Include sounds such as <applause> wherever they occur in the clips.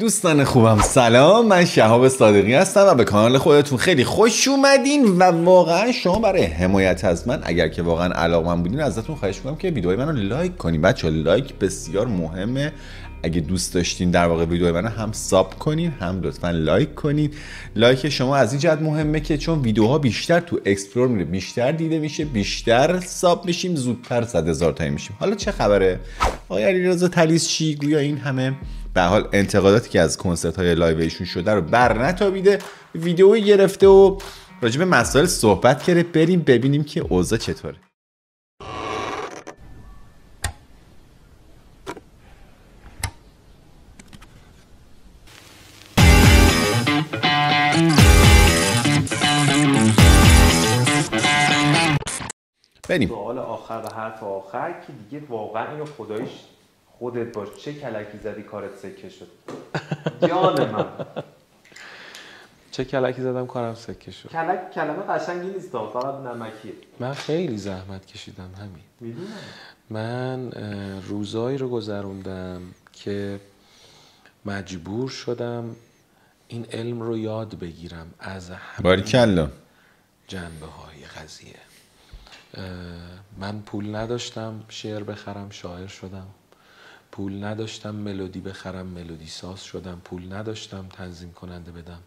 دوستان خوبم سلام من شهاب صادقی هستم و به کانال خودتون خیلی خوش اومدین و واقعا شما برای حمایت از من اگر که واقعا علاقه من بودین ازتون خواهش میکنم که ویدیوهای منو لایک کنین بچه لایک بسیار مهمه اگه دوست داشتین در واقع ویدیو منو هم ساب کنین هم لطفا لایک کنین لایک شما از این جهت مهمه که چون ویدیوها بیشتر تو اکسپلور میره بیشتر دیده میشه بیشتر ساب میشیم زودتر صد هزار تایی میشیم حالا چه خبره آقای علیرضا تلیس چی گویا این همه به حال انتقاداتی که از کنسرت های لایو ایشون شده رو بر نتابیده ویدیویی گرفته و راجع به مسائل صحبت کرده بریم ببینیم که اوضاع چطوره بریم سوال آخر و حرف آخر که دیگه واقعا اینو خدایش خودت باش چه کلکی زدی کارت سکه شد جان من چه کلکی زدم کارم سکه شد کلک کلمه قشنگی نیست فقط نمکی من خیلی زحمت کشیدم همین میدونم من روزایی رو گذروندم که مجبور شدم این علم رو یاد بگیرم از همه جنبه های قضیه من پول نداشتم شعر بخرم شاعر شدم پول نداشتم ملودی بخرم ملودی ساز شدم پول نداشتم تنظیم کننده بدم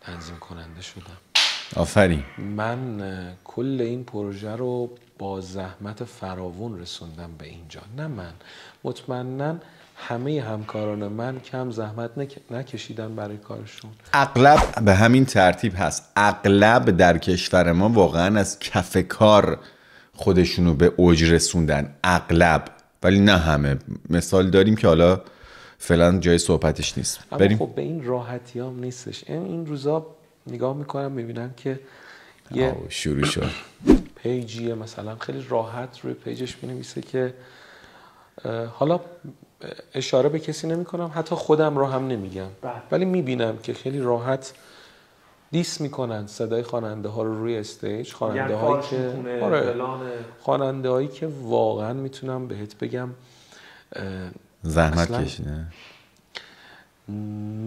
تنظیم کننده شدم آفرین من کل این پروژه رو با زحمت فراوون رسوندم به اینجا نه من مطمئنا همه همکاران من کم زحمت نکشیدن برای کارشون اغلب به همین ترتیب هست اغلب در کشور ما واقعا از کف کار خودشونو به اوج رسوندن اغلب ولی نه همه مثال داریم که حالا فعلا جای صحبتش نیست بریم خب به این راحتی هم نیستش این روزا نگاه میکنم میبینم که یه شروع شد پیجی مثلا خیلی راحت روی پیجش مینویسه که حالا اشاره به کسی نمی حتی خودم رو هم نمیگم بله. ولی میبینم که خیلی راحت دیس میکنن صدای خواننده ها رو روی استیج یعنی خواننده هایی که آره خواننده هایی که واقعا میتونم بهت بگم زحمت کشیدن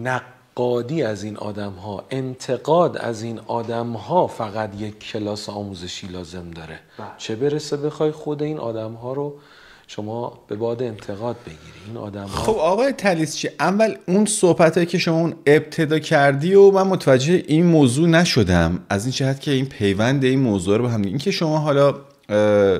نقادی از این آدم ها انتقاد از این آدم ها فقط یک کلاس آموزشی لازم داره بله. چه برسه بخوای خود این آدم ها رو شما به باد انتقاد بگیری این آدم ها... خب آقای تلیس اول اون صحبت که شما اون ابتدا کردی و من متوجه این موضوع نشدم از این جهت که این پیوند این موضوع رو به هم این که شما حالا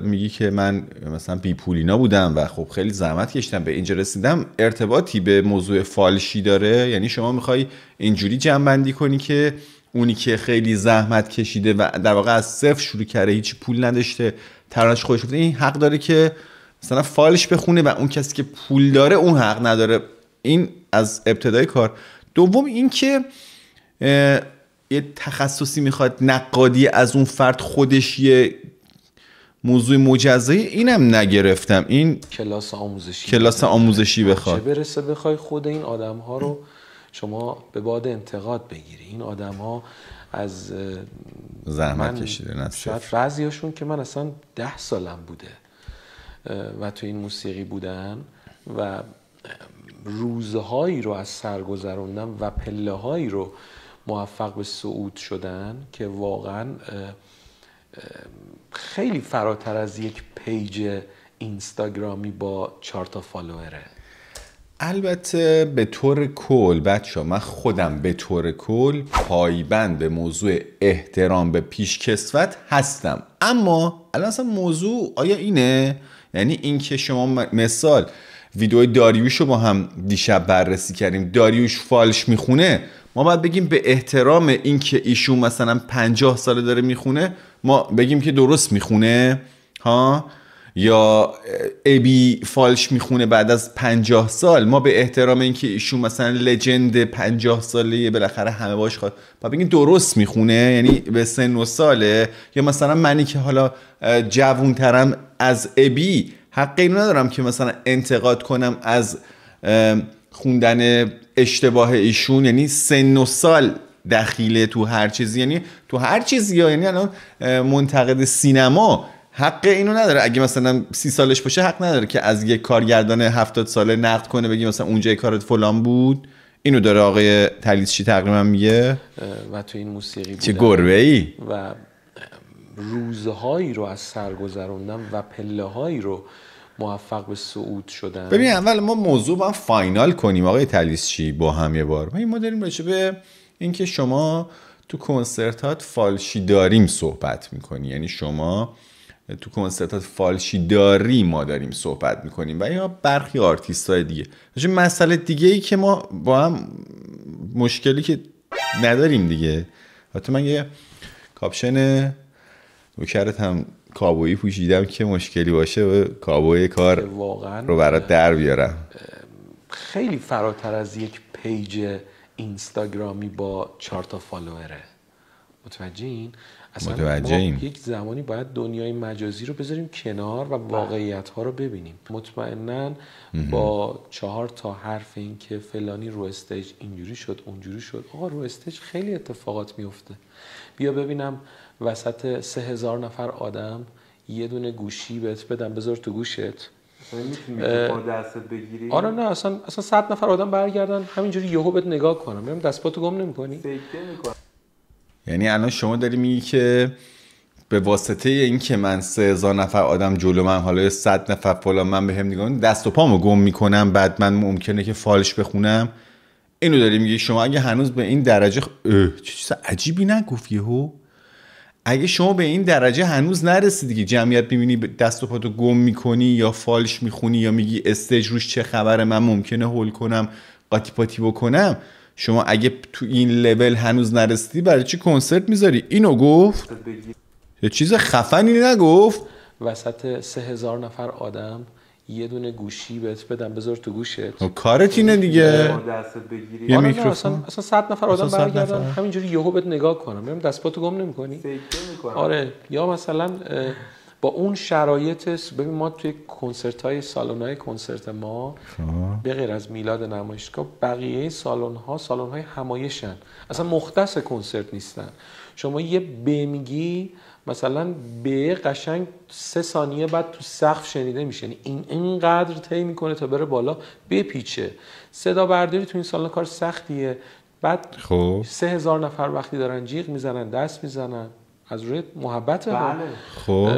میگی که من مثلا بی پولینا بودم و خب خیلی زحمت کشتم به اینجا رسیدم ارتباطی به موضوع فالشی داره یعنی شما میخوای اینجوری بندی کنی که اونی که خیلی زحمت کشیده و در واقع از صفر شروع کرده هیچ پول نداشته ترانش خودش این حق داره که مثلا فایلش بخونه و اون کسی که پول داره اون حق نداره این از ابتدای کار دوم اینکه یه تخصصی میخواد نقادی از اون فرد خودش یه موضوع مجزایی اینم نگرفتم این کلاس آموزشی کلاس آموزشی بخواد چه برسه بخوای خود این آدم ها رو شما به باد انتقاد بگیری این آدم ها از زحمت کشیدن شاید هاشون که من اصلا ده سالم بوده و تو این موسیقی بودن و روزهایی رو از سر گذروندن و پله هایی رو موفق به صعود شدن که واقعا خیلی فراتر از یک پیج اینستاگرامی با چارتا تا فالووره البته به طور کل بچه من خودم به طور کل پایبند به موضوع احترام به پیشکسوت هستم اما الان اصلا موضوع آیا اینه یعنی اینکه شما مثال ویدیو داریوش رو با هم دیشب بررسی کردیم داریوش فالش میخونه ما باید بگیم به احترام اینکه ایشون مثلا 50 ساله داره میخونه ما بگیم که درست میخونه ها یا ابی فالش میخونه بعد از پنجاه سال ما به احترام اینکه ایشون مثلا لجند پنجاه ساله بالاخره همه باش خواهد پا بگین درست میخونه یعنی به سن و ساله یا مثلا منی که حالا جوونترم از ابی حق اینو ندارم که مثلا انتقاد کنم از خوندن اشتباه ایشون یعنی سن و سال دخیله تو هر چیزی یعنی تو هر چیزی یعنی الان منتقد سینما حق اینو نداره اگه مثلا سی سالش باشه حق نداره که از یه کارگردان هفتاد ساله نقد کنه بگی مثلا اونجا کارت فلان بود اینو داره آقای تلیسچی تقریبا میگه و تو این موسیقی چه گربه ای و روزهایی رو از سر گذروندم و پله هایی رو موفق به صعود شدن ببین اول ما موضوع با فاینال کنیم آقای تلیسچی با هم یه بار ما, ما داریم راجع به اینکه شما تو کنسرتات فالشی داریم صحبت میکنی یعنی شما تو کنسرتات فالشی داری ما داریم صحبت میکنیم و یا برخی آرتیست های دیگه مسئله دیگه ای که ما با هم مشکلی که نداریم دیگه حتی من یه کاپشن نوکرت هم کابویی پوشیدم که مشکلی باشه و کابوی کار رو برات در بیارم خیلی فراتر از یک پیج اینستاگرامی با چهار تا فالووره متوجه این اصلا ما یک زمانی باید دنیای مجازی رو بذاریم کنار و واقعیت ها رو ببینیم مطمئنا با چهار تا حرف این که فلانی رو استیج اینجوری شد اونجوری شد آقا رو استیج خیلی اتفاقات میفته بیا ببینم وسط سه هزار نفر آدم یه دونه گوشی بهت بدم بذار تو گوشت آره، دستت بگیری آره نه اصلا اصلا صد نفر آدم برگردن همینجوری یهو بهت نگاه کنم میام دست گم نمی‌کنی یعنی الان شما داری میگی که به واسطه اینکه من سه هزار نفر آدم جلو من حالا صد نفر فلان من بهم نگاه دست و پامو گم میکنم بعد من ممکنه که فالش بخونم اینو داری میگی شما اگه هنوز به این درجه چه چیز عجیبی نگفت یهو اگه شما به این درجه هنوز نرسیدی که جمعیت میبینی دست و پاتو گم میکنی یا فالش میخونی یا میگی استج روش چه خبره من ممکنه هول کنم قاطی پاتی بکنم شما اگه تو این لول هنوز نرسیدی برای چی کنسرت میذاری اینو گفت یه چیز خفنی نگفت وسط سه هزار نفر آدم یه دونه گوشی بهت بدم بذار تو گوشت خب کارت اینه دیگه یه آره، آره، میکروفون اصلا اصلا صد نفر آدم برگردن همینجوری یهو بهت نگاه کنم میرم دست گم نمی‌کنی کنی؟ آره یا مثلا با اون شرایط ببین ما توی کنسرت های سالن های کنسرت ما خب. به غیر از میلاد نمایشگاه بقیه سالن ها سالن های همایشن اصلا مختص کنسرت نیستن شما یه بمگی مثلا به قشنگ سه ثانیه بعد تو سقف شنیده میشه یعنی این اینقدر طی میکنه تا بره بالا بپیچه صدا برداری تو این سالن کار سختیه بعد خب سه هزار نفر وقتی دارن جیغ میزنن دست میزنن از روی محبت بله. خب.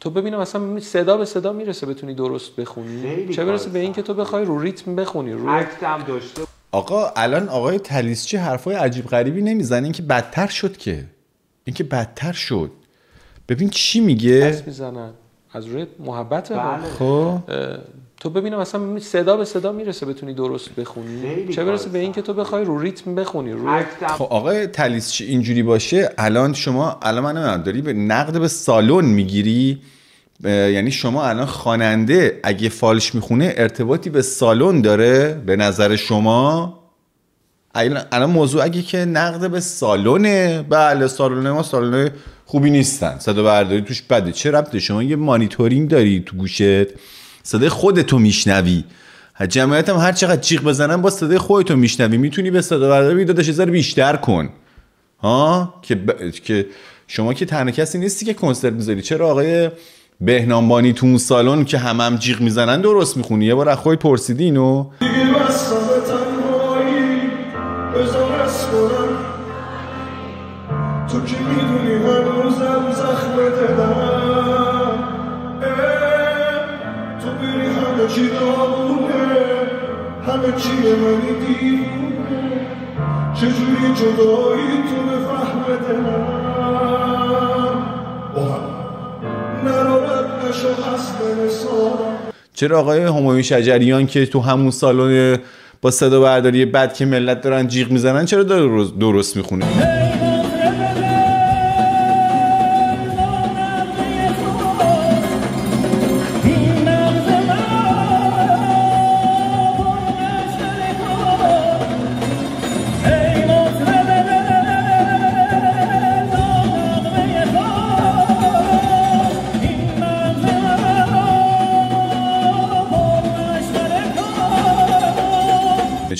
تو ببینم اصلا صدا به صدا میرسه بتونی درست بخونی چه برسه به اینکه تو بخوای رو ریتم بخونی رو داشته آقا الان آقای تلیسچی حرفای عجیب غریبی نمیزنه اینکه بدتر شد که اینکه بدتر شد ببین چی میگه میزنن از روی محبت بله. خب تو ببینم اصلا صدا به صدا میرسه بتونی درست بخونی چه برسه به اینکه تو بخوای رو ریتم بخونی رو خب آقا چی اینجوری باشه الان شما الان من داری به نقد به سالن میگیری یعنی شما الان خواننده اگه فالش میخونه ارتباطی به سالن داره به نظر شما الان موضوع اگه که نقد به سالونه بله سالونه ما سالونه خوبی نیستن صدا برداری توش بده چه ربطه شما یه مانیتورینگ داری تو گوشت صدای خودتو میشنوی جمعیت هم هر چقدر جیغ بزنن با صدای خودتو میشنوی میتونی به صدا برداری داداش بیشتر کن ها که, که شما که تنها کسی نیستی که کنسرت میذاری چرا آقای بهنامبانی تو اون سالن که همم هم جیغ میزنن درست میخونی یه بار از خودت پرسیدی اینو همه چی دارونه همه چی منی دیوونه چجوری جدایی تو بفهمه دلم نرارد نشو چرا آقای همایون شجریان که تو همون سالن با صدا برداری بد که ملت دارن جیغ میزنن چرا داره درست میخونه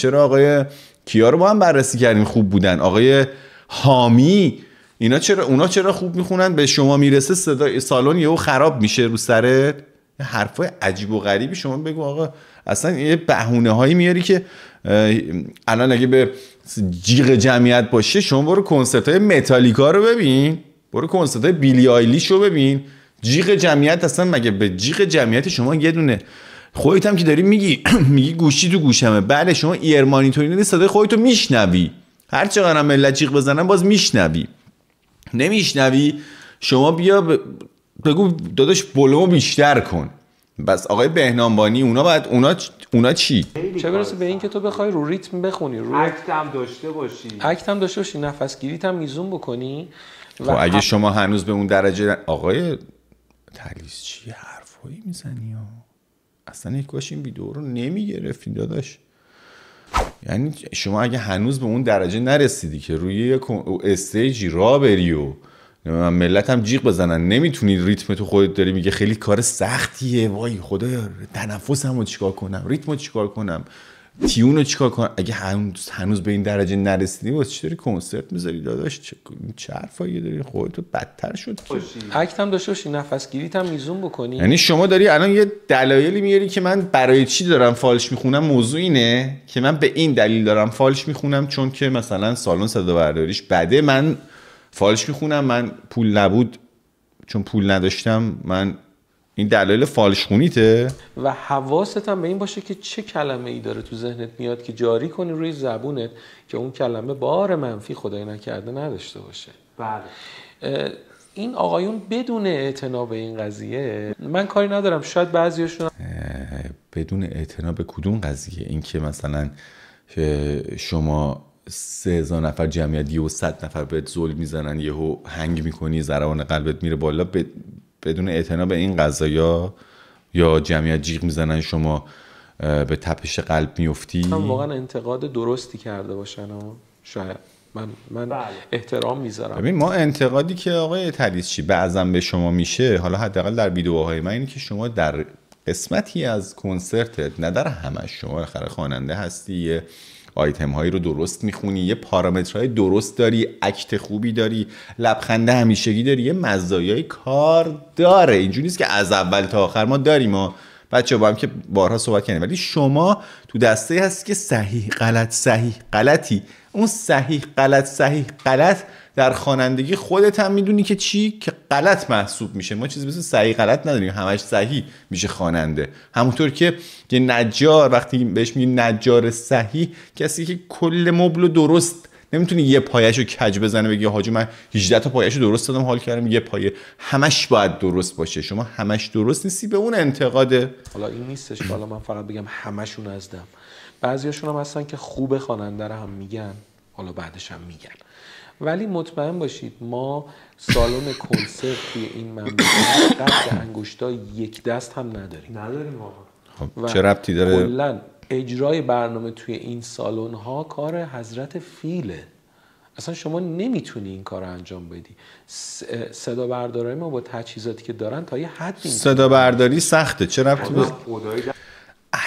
چرا آقای کیا رو با هم بررسی کردیم خوب بودن آقای حامی اینا چرا اونا چرا خوب میخونن به شما میرسه صدا سالن یهو خراب میشه رو سرت حرفای عجیب و غریبی شما بگو آقا اصلا یه بهونه هایی میاری که الان اگه به جیغ جمعیت باشه شما برو کنسرت های متالیکا رو ببین برو کنسرت های بیلی آیلیش رو ببین جیغ جمعیت اصلا مگه به جیغ جمعیت شما یه دونه خودت هم که داری میگی <clears throat> میگی گوشی تو گوشمه بله شما ایر مانیتورینگ صدای خودتو میشنوی هر چقدر هم ملت بزنن باز میشنوی نمیشنوی شما بیا بگو داداش بلومو بیشتر کن بس آقای بهنامبانی اونا بعد اونا اونا چی چه برسه به اینکه تو بخوای رو ریتم بخونی رو اکتم داشته باشی اکتم داشته باشی نفسگیریت هم میزون بکنی و خب اگه شما هنوز به اون درجه آقای تلیس چی حرفایی میزنی ها اصلا یک کاش این ویدیو رو نمیگرفتین داداش یعنی شما اگه هنوز به اون درجه نرسیدی که روی استیجی را بری و ملت هم جیغ بزنن نمیتونی ریتم تو خودت داری میگه خیلی کار سختیه وای خدا تنفسم رو چیکار کنم ریتم چیکار کنم تیون رو چیکار اگه هنوز هنوز به این درجه نرسیدی واسه چی کنسرت میذاری داداش چه چه حرفایی داری خودت بدتر شد اکت هم داشته باشی نفسگیریت هم میزون بکنی یعنی شما داری الان یه دلایلی میاری که من برای چی دارم فالش میخونم موضوع اینه که من به این دلیل دارم فالش میخونم چون که مثلا سالن صدا برداریش بده من فالش میخونم من پول نبود چون پول نداشتم من این دلایل فالش و حواست هم به این باشه که چه کلمه ای داره تو ذهنت میاد که جاری کنی روی زبونت که اون کلمه بار منفی خدای نکرده نداشته باشه بله این آقایون بدون اعتنا به این قضیه من کاری ندارم شاید بعضیشون بدون اعتنا به کدوم قضیه اینکه مثلا شما سه هزار نفر جمعیت و صد نفر بهت ظلم میزنن یهو هنگ میکنی زربان قلبت میره بالا بدون اعتنا به این قضایا یا جمعیت جیغ میزنن شما به تپش قلب میفتی من خب، واقعا انتقاد درستی کرده باشن شاید من, من بله. احترام میذارم ببین ما انتقادی که آقای تلیسچی چی بعضا به شما میشه حالا حداقل در ویدیوهای من اینه که شما در قسمتی از کنسرتت نه در همش شما خواننده هستی آیتم هایی رو درست میخونی یه پارامترهای درست داری اکت خوبی داری لبخنده همیشگی داری یه مزایای کار داره اینجوری نیست که از اول تا آخر ما داریم و بچه با هم که بارها صحبت کردیم ولی شما تو دسته هست که صحیح غلط صحیح غلطی اون صحیح غلط صحیح غلط در خوانندگی خودت هم میدونی که چی که غلط محسوب میشه ما چیزی مثل صحیح غلط نداریم همش صحیح میشه خواننده همونطور که یه نجار وقتی بهش میگی نجار صحیح کسی که کل مبل درست نمیتونی یه پایش رو کج بزنه بگی حاجی من 18 تا پایش رو درست دادم حال کردم یه پایه همش باید درست باشه شما همش درست نیستی به اون انتقاده حالا این نیستش حالا من فقط بگم همشون از بعضیاشون هم هستن که خوب خواننده رو هم میگن حالا بعدش هم میگن ولی مطمئن باشید ما سالن کنسرت توی این مملکت قطع انگشتا یک دست هم نداریم نداریم واقعا خب، چه ربطی داره اجرای برنامه توی این سالن ها کار حضرت فیله اصلا شما نمیتونی این کار رو انجام بدی صدا برداری ما با تجهیزاتی که دارن تا یه حدی صدا برداری سخته چه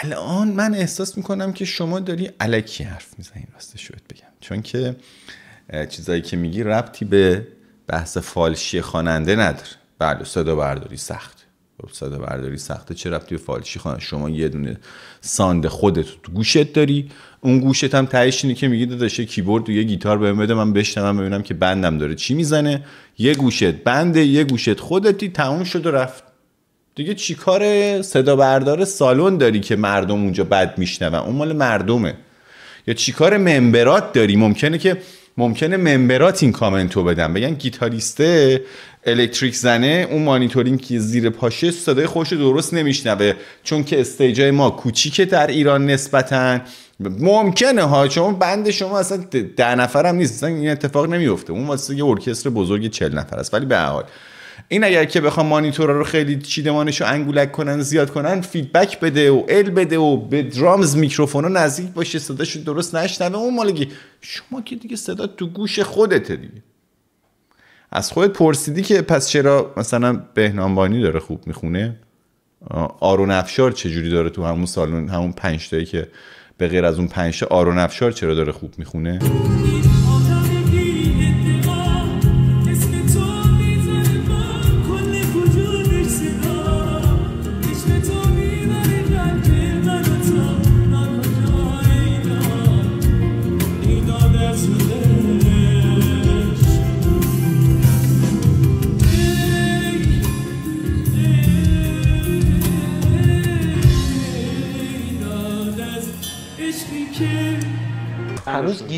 الان من احساس میکنم که شما داری علکی حرف میزنی راسته شد بگم چون که چیزایی که میگی ربطی به بحث فالشی خواننده نداره بله صدا برداری سخت خب، صدا برداری سخته چه ربطی به فالشی خواننده شما یه دونه ساند خودت تو گوشت داری اون گوشت هم تهش اینه که میگی داشته کیبورد و یه گیتار بهم بده من بشنوم ببینم که بندم داره چی میزنه یه گوشت بنده یه گوشت خودتی تموم شد و رفت دیگه چیکار صدا بردار سالن داری که مردم اونجا بد میشنون اون مال مردمه یا چیکار ممبرات داری ممکنه که ممکنه ممبرات این کامنتو بدن بگن گیتاریسته الکتریک زنه اون مانیتورینگ که زیر پاشه صدای خوش درست نمیشنوه چون که استیجای ما کوچیکه در ایران نسبتا ممکنه ها چون بند شما اصلا ده نفرم هم نیست این اتفاق نمیفته اون واسه یه ارکستر بزرگ چل نفر است ولی به حال این اگر که بخوام مانیتورا رو خیلی چیدمانش رو انگولک کنن زیاد کنن فیدبک بده و ال بده و به درامز میکروفونو نزدیک باشه صداش درست نشنوه اون مالگی شما که دیگه صدا تو گوش خودته دیگه از خودت پرسیدی که پس چرا مثلا بهنامبانی داره خوب میخونه آرون افشار چجوری داره تو همون سالون همون پنجتایی که به غیر از اون پنجتا آرون افشار چرا داره خوب میخونه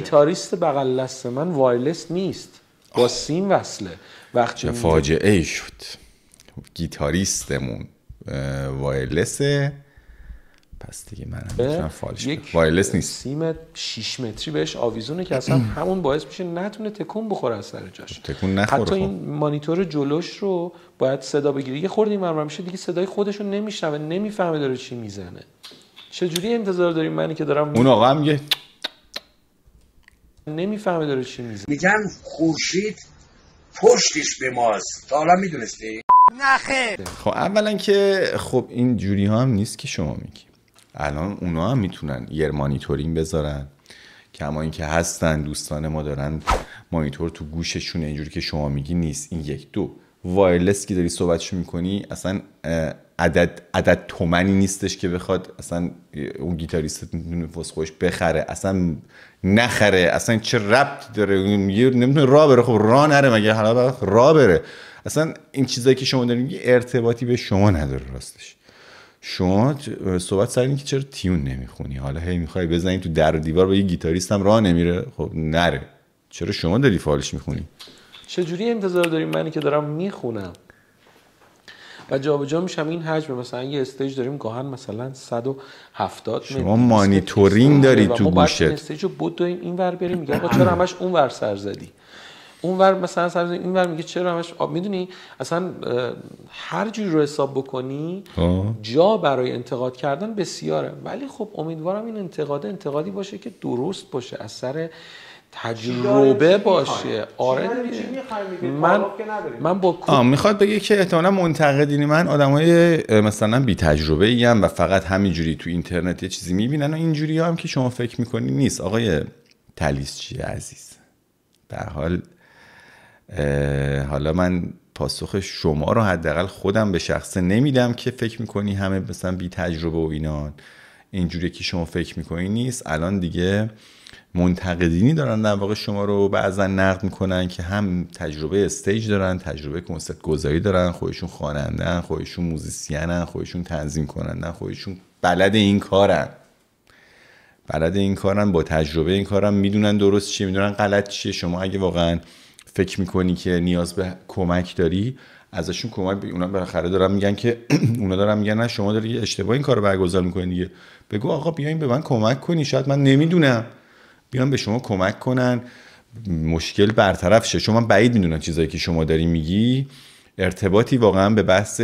گیتاریست بغل دست من وایلس نیست با سیم وصله وقتی فاجعه ای شد گیتاریستمون وایلسه پس دیگه من میتونم فالش وایلس نیست سیم 6 متری بهش آویزونه که اصلا <clears throat> همون باعث میشه نتونه تکون بخوره از سر جاش تکون نخوره حتی خب. این مانیتور جلوش رو باید صدا بگیری یه خوردی مرمر میشه دیگه صدای خودش رو نمیشنوه نمیفهمه داره چی میزنه چجوری انتظار داریم منی که دارم اون آقا یه نمیفهمه داره چی میزه میگن خورشید پشتش به ماست تا حالا میدونستی؟ خب اولا که خب این جوری ها هم نیست که شما میگی الان اونا هم میتونن یه مانیتورینگ بذارن کما اینکه هستن دوستان ما دارن مانیتور تو گوششون اینجوری که شما میگی نیست این یک دو وایرلس که داری صحبتش میکنی اصلا عدد عدد تومنی نیستش که بخواد اصلا اون گیتاریست میتونه خوش بخره اصلا نخره اصلا چه ربط داره نمیتونه را بره خب را نره مگه حالا را بره اصلا این چیزایی که شما دارین یه ارتباطی به شما نداره راستش شما صحبت سر که چرا تیون نمیخونی حالا هی میخوای بزنی تو در و دیوار با یه گیتاریست هم راه نمیره خب نره چرا شما داری فالش میخونی چه جوری انتظار داریم منی که دارم میخونم و جابجا میشم این حجم مثلا یه استیج داریم گاهن مثلا 170 شما مانیتورینگ داری تو گوشت این استیج رو بدویم بریم میگه با چرا همش اون ور سر زدی ور مثلا سر ور میگه چرا همش آب میدونی اصلا هر جوری رو حساب بکنی خب. جا برای انتقاد کردن بسیاره ولی خب امیدوارم این انتقاد انتقادی باشه که درست باشه از سر تجربه باشه آره من من با میخواد بگه که احتمالا منتقدین من آدمای مثلا بی تجربه ایم و فقط همینجوری تو اینترنت یه چیزی میبینن و اینجوری هم که شما فکر میکنی نیست آقای تلیسچی عزیز در حال حالا من پاسخ شما رو حداقل خودم به شخصه نمیدم که فکر میکنی همه مثلا بی تجربه و اینان اینجوری که شما فکر میکنی نیست الان دیگه منتقدینی دارن در واقع شما رو بعضا نقد میکنن که هم تجربه استیج دارن تجربه کنسرت گذاری دارن خودشون خوانندن خودشون موزیسینن خودشون تنظیم کنندن خودشون بلد این کارن بلد این کارن با تجربه این کارن میدونن درست چیه میدونن غلط چیه شما اگه واقعا فکر میکنی که نیاز به کمک داری ازشون کمک بی... اونا دارن میگن که <clears throat> اونا دارن میگن نه شما داری اشتباه این کارو برگزار میکنی بگو آقا بیاین به من کمک کنی شاید من نمیدونم بیان به شما کمک کنن مشکل برطرف شه شما بعید میدونن چیزایی که شما داری میگی ارتباطی واقعا به بحث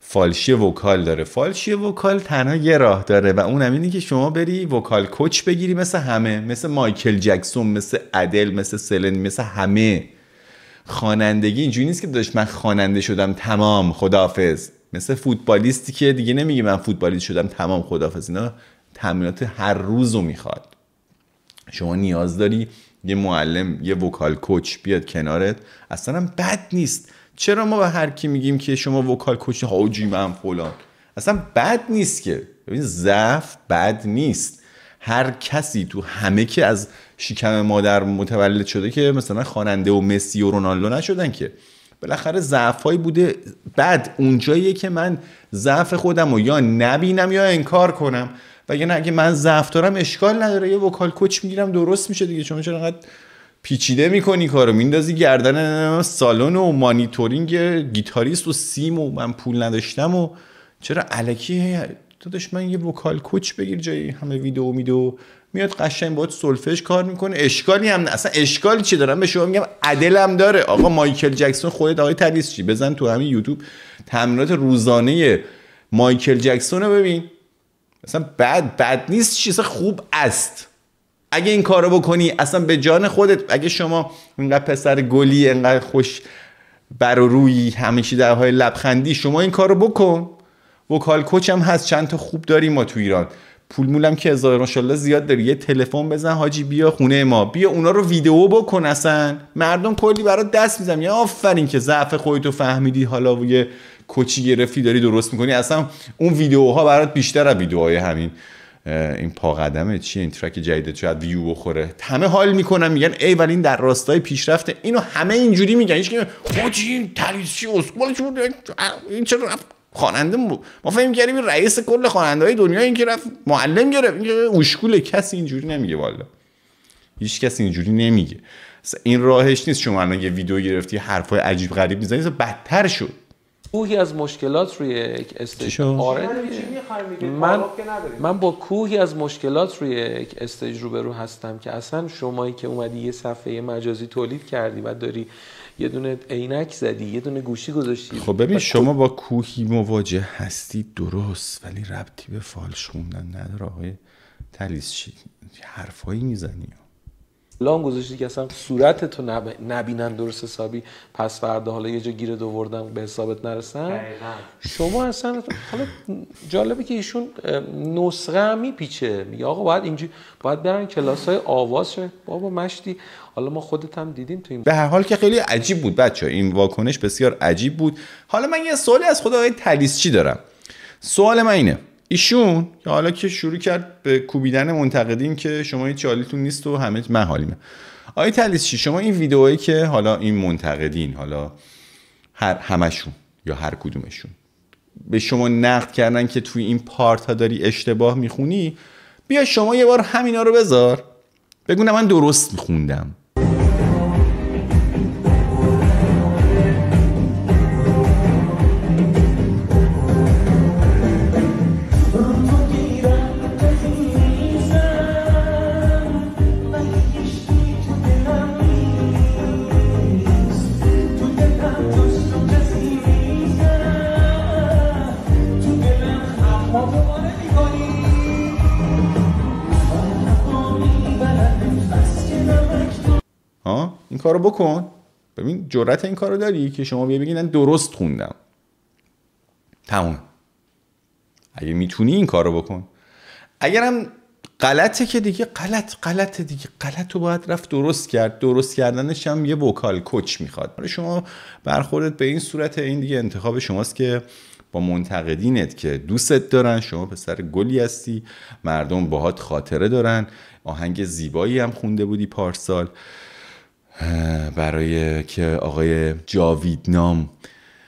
فالشی وکال داره فالشی وکال تنها یه راه داره و اون هم که شما بری وکال کوچ بگیری مثل همه مثل مایکل جکسون مثل ادل مثل سلن مثل همه خوانندگی اینجوری نیست که داشت من خواننده شدم تمام خداحافظ مثل فوتبالیستی که دیگه نمیگه من فوتبالیست شدم تمام خداحافظ اینا تمرینات هر روز میخواد شما نیاز داری یه معلم یه وکال کوچ بیاد کنارت اصلا بد نیست چرا ما به هر کی میگیم که شما وکال کوچ حاجی من فلان اصلا بد نیست که ببین ضعف بد نیست هر کسی تو همه که از شکم مادر متولد شده که مثلا خواننده و مسی و رونالدو نشدن که بالاخره ضعفهایی بوده بعد اونجاییه که من ضعف خودم رو یا نبینم یا انکار کنم نه اگه من ضعف اشکال نداره یه وکال کوچ میگیرم درست میشه دیگه چون چرا انقدر پیچیده میکنی کارو میندازی گردن سالن و مانیتورینگ گیتاریست و سیم و من پول نداشتم و چرا علکی داشت من یه وکال کوچ بگیر جایی همه ویدیو میدو میاد قشنگ باید سلفش کار میکنه اشکالی هم نه اصلا اشکالی چی دارم به شما میگم عدلم داره آقا مایکل جکسون خودت آقای تریس چی بزن تو همین یوتیوب تمرینات روزانه مایکل جکسون رو ببین مثلا بد بد نیست چیز خوب است اگه این کارو بکنی اصلا به جان خودت اگه شما اینقدر پسر گلی اینقدر خوش بر و روی همیشه در های لبخندی شما این کارو بکن وکال کوچ هم هست چند تا خوب داریم ما تو ایران پول مولم که هزار شالله زیاد داری یه تلفن بزن حاجی بیا خونه ما بیا اونا رو ویدیو بکن اصلا مردم کلی برات دست میزن یه آفرین که ضعف خودتو فهمیدی حالا کوچی گرفتی داری درست میکنی اصلا اون ویدیوها برات بیشتر از ویدیوهای همین این پا قدمه چیه این ترک جدید شاید ویو بخوره همه حال میکنن میگن ای ولی این در راستای پیشرفت اینو همه اینجوری میگن هیچ که چی این اسکول چی این چرا خواننده ما فهم کردیم رئیس کل خواننده های دنیا این که رفت معلم گرفت این اوشکول کسی اینجوری نمیگه والا هیچ کسی اینجوری نمیگه این راهش نیست شما الان یه ویدیو گرفتی حرفای عجیب غریب میزنی بدتر شد کوهی از مشکلات روی یک استیج آره. من من با کوهی از مشکلات روی یک استیج روبرو هستم که اصلا شمایی که اومدی یه صفحه مجازی تولید کردی و داری یه دونه عینک زدی یه دونه گوشی گذاشتی خب ببین شما با کوهی مواجه هستی درست ولی ربطی به فالش خوندن نداره آقای تلیس چی حرفایی میزنی لام گذاشتی که اصلا صورت تو نب... نبینن درست حسابی پس فردا حالا یه جا گیر دووردن به حسابت نرسن شما اصلا حالا جالبه که ایشون نسخه میپیچه میگه آقا باید اینجوری باید برن کلاس های آواز شه بابا مشتی حالا ما خودت هم دیدیم تو این به هر حال که خیلی عجیب بود بچه این واکنش بسیار عجیب بود حالا من یه سوالی از خود آقای تلیسچی دارم سوال من اینه ایشون که حالا که شروع کرد به کوبیدن منتقدین که شما هیچ چالیتون نیست و همه من حالیمه آقای چی؟ شما این ویدئویی که حالا این منتقدین حالا هر همشون یا هر کدومشون به شما نقد کردن که توی این پارت ها داری اشتباه میخونی بیا شما یه بار همینا رو بذار بگو من درست میخوندم کارو بکن ببین جرت این کارو داری که شما بیا بگین درست خوندم تمام اگه میتونی این کارو بکن اگرم غلطه که دیگه غلط غلط دیگه غلط تو باید رفت درست کرد درست کردنش هم یه وکال کوچ میخواد شما برخوردت به این صورت این دیگه انتخاب شماست که با منتقدینت که دوستت دارن شما پسر گلی هستی مردم باهات خاطره دارن آهنگ زیبایی هم خونده بودی پارسال برای که آقای جاوید نام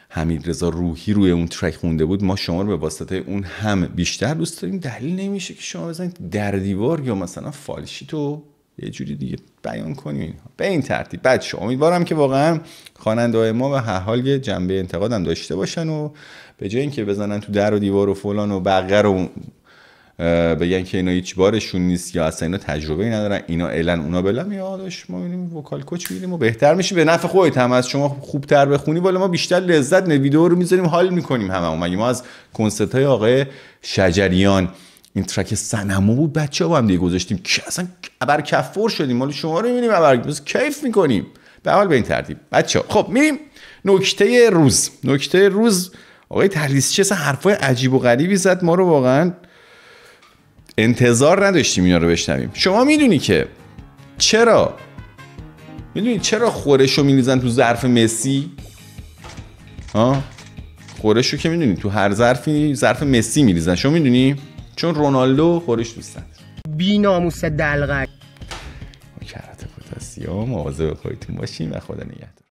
حمید رضا روحی روی اون ترک خونده بود ما شما رو به واسطه اون هم بیشتر دوست داریم دلیل نمیشه که شما بزنید در دیوار یا مثلا فالشی تو یه جوری دیگه بیان کنیم به این ترتیب بچه امیدوارم که واقعا خواننده ما به هر حال یه جنبه انتقادم داشته باشن و به جای اینکه بزنن تو در و دیوار و فلان و بقیه رو بگن که اینا هیچ بارشون نیست یا اصلا اینا تجربه ندارن اینا الان اونا بلا میادش ما اینیم وکال کوچ میبینیم و بهتر میشه به نفع خودت هم از شما خوبتر بخونی بالا ما بیشتر لذت نه ویدیو رو میذاریم حال میکنیم هممون مگه ما از کنسرت های آقای شجریان این ترک سنمو بود بچه ها با هم دیگه گذاشتیم که اصلا ابر کفور شدیم مال شما رو میبینیم ابر کیف میکنیم به حال به این ترتیب بچه خب میریم نکته روز نکته روز آقای چه حرفای عجیب و غریبی زد ما رو واقعا انتظار نداشتیم اینا رو بشنویم شما میدونی که چرا میدونی چرا خورش رو میریزن تو ظرف مسی ها خورش رو که میدونی تو هر ظرفی ظرف مسی میریزن شما میدونی چون رونالدو خورش دوستند بی ناموس دلغک کرات پتاسیم مواظب خودتون باشین و خود نگهدار